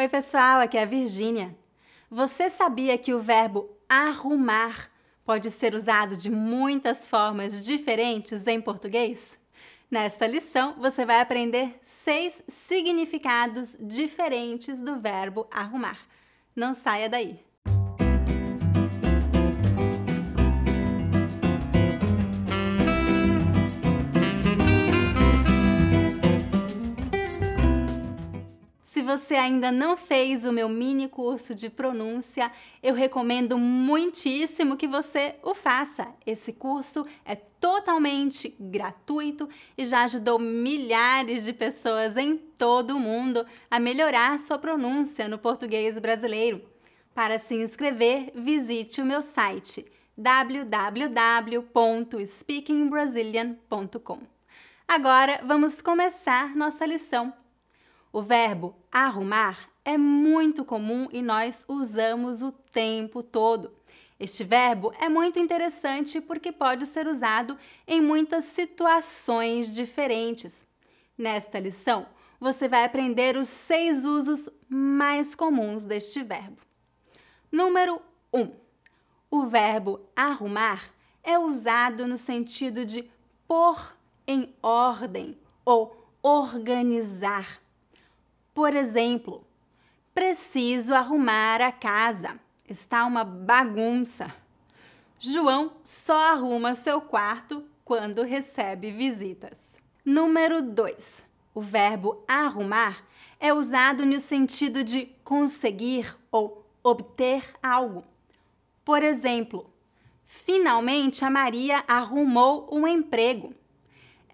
Oi, pessoal, aqui é a Virgínia. Você sabia que o verbo arrumar pode ser usado de muitas formas diferentes em português? Nesta lição, você vai aprender seis significados diferentes do verbo arrumar. Não saia daí! você ainda não fez o meu mini curso de pronúncia, eu recomendo muitíssimo que você o faça. Esse curso é totalmente gratuito e já ajudou milhares de pessoas em todo o mundo a melhorar sua pronúncia no português brasileiro. Para se inscrever, visite o meu site www.speakingbrazilian.com. Agora vamos começar nossa lição. O verbo arrumar é muito comum e nós usamos o tempo todo. Este verbo é muito interessante porque pode ser usado em muitas situações diferentes. Nesta lição, você vai aprender os seis usos mais comuns deste verbo. Número 1. Um, o verbo arrumar é usado no sentido de pôr em ordem ou organizar. Por exemplo, preciso arrumar a casa. Está uma bagunça. João só arruma seu quarto quando recebe visitas. Número 2. O verbo arrumar é usado no sentido de conseguir ou obter algo. Por exemplo, finalmente a Maria arrumou um emprego.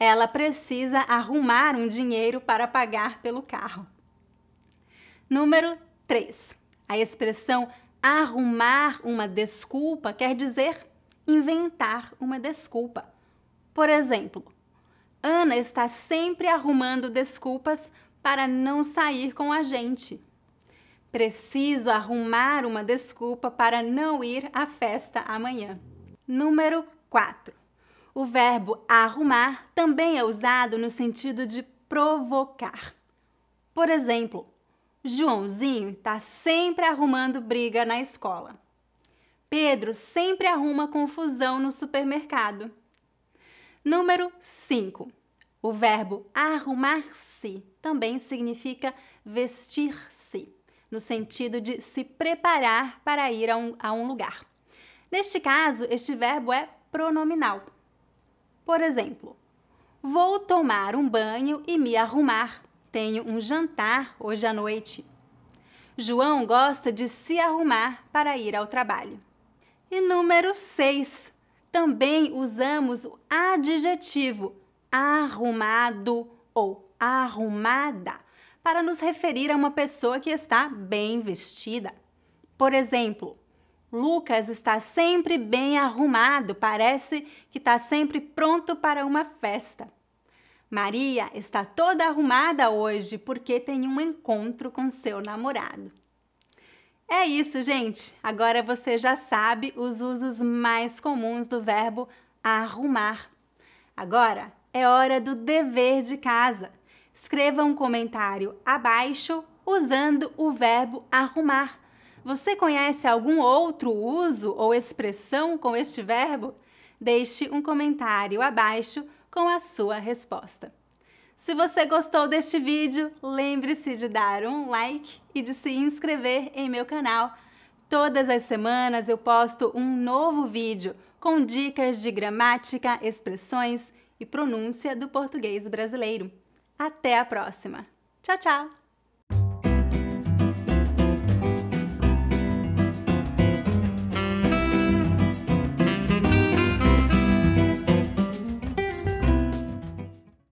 Ela precisa arrumar um dinheiro para pagar pelo carro. Número 3. A expressão arrumar uma desculpa quer dizer inventar uma desculpa. Por exemplo, Ana está sempre arrumando desculpas para não sair com a gente. Preciso arrumar uma desculpa para não ir à festa amanhã. Número 4. O verbo arrumar também é usado no sentido de provocar. Por exemplo, Joãozinho está sempre arrumando briga na escola. Pedro sempre arruma confusão no supermercado. Número 5. O verbo arrumar-se também significa vestir-se, no sentido de se preparar para ir a um, a um lugar. Neste caso, este verbo é pronominal. Por exemplo, vou tomar um banho e me arrumar tenho um jantar hoje à noite. João gosta de se arrumar para ir ao trabalho. E número 6. Também usamos o adjetivo arrumado ou arrumada para nos referir a uma pessoa que está bem vestida. Por exemplo, Lucas está sempre bem arrumado, parece que está sempre pronto para uma festa. Maria está toda arrumada hoje porque tem um encontro com seu namorado. É isso, gente. Agora você já sabe os usos mais comuns do verbo arrumar. Agora é hora do dever de casa. Escreva um comentário abaixo usando o verbo arrumar. Você conhece algum outro uso ou expressão com este verbo? Deixe um comentário abaixo com a sua resposta. Se você gostou deste vídeo, lembre-se de dar um like e de se inscrever em meu canal. Todas as semanas eu posto um novo vídeo com dicas de gramática, expressões e pronúncia do português brasileiro. Até a próxima! Tchau, tchau!